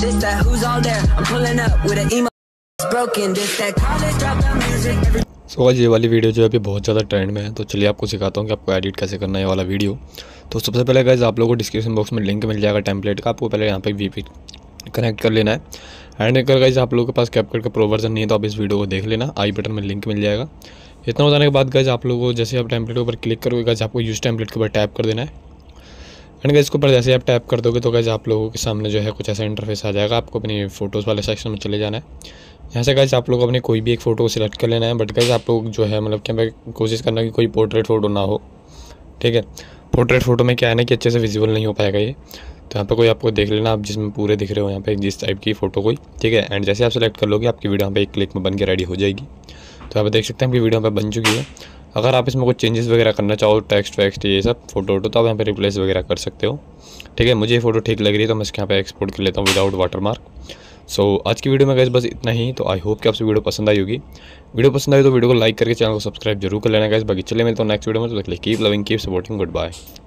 This that who's all there? I'm pulling up with an emo. Broken. This that college dropout music. So so, आज ये वाली video जो है अभी बहुत ज़्यादा ट्रेंड में है तो चलिए आपको सिखाता हूँ कि आपको एडिट कैसे करना है ये वाला वीडियो तो सबसे पहले गाइज आप लोगों को डिस्क्रिप्शन बॉक्स में लिंक मिल जाएगा टेम्पलेट का आपको पहले यहाँ पे वी कनेक्ट कर लेना है एंड अगर गाइज आप लोगों के पास कैपकट का प्रोवर्जन नहीं है तो आप इस वीडियो को देख लेना आई बटन में लिंक मिल जाएगा इतना हो जाने के बाद गाइज आप लोगों को जैसे आप टेम्पलेट के ऊपर क्लिक करोगे गाइज आपको यूज़ टेम्पलेट के ऊपर टैप कर देना है एंड गाइज के ऊपर जैसे आप टैप कर दोगे तो गाइज आप लोगों के सामने जो है कुछ ऐसा इंटरफेस आ जाएगा आपको अपनी फ़ोटोज़ वाले सेक्शन में चले जाना है यहाँ से गाइज आप लोग अपनी कोई भी एक फ़ोटो सिलेक्ट कर लेना है बट गाइज आप लोग जो है मतलब कि कोशिश करना कि कोई पोर्ट्रेट फ़ोटो ना हो ठीक है पोर्ट्रेट फ़ोटो में क्या है ना कि अच्छे से विजिबल नहीं हो पाएगा ये तो यहाँ पर कोई आपको देख लेना आप जिसमें पूरे दिख रहे हो यहाँ पे जिस टाइप की फ़ोटो कोई ठीक है एंड जैसे आप सेलेक्ट कर लोगे आपकी वीडियो यहाँ पे एक क्लिक में बन के रेडी हो जाएगी तो आप देख सकते हैं आपकी वीडियो यहाँ पर बन चुकी है अगर आप इसमें कुछ चेंजेस वगैरह करना चाहो टेक्स्ट वेक्स्ट ये सब फोटो वोटो तो आप यहाँ पे रिप्लेस वगैरह कर सकते हो ठीक है मुझे ये फोटो ठीक लग रही है तो मैं इसके यहाँ पे एक्सपोर्ट कर लेता हूँ विदाउट वाटर मार्क सो आज की वीडियो में गैस बस इतना ही तो आई होप कि आपसे वीडियो पसंद आई होगी वीडियो पसंद आई तो वीडियो को लाइक करके चैनल को सब्सक्राइब जरूर कर लेना गैस बाकी चले मिलते हैं नेक्स्ट वीडियो में तो keep loving keep supporting good bye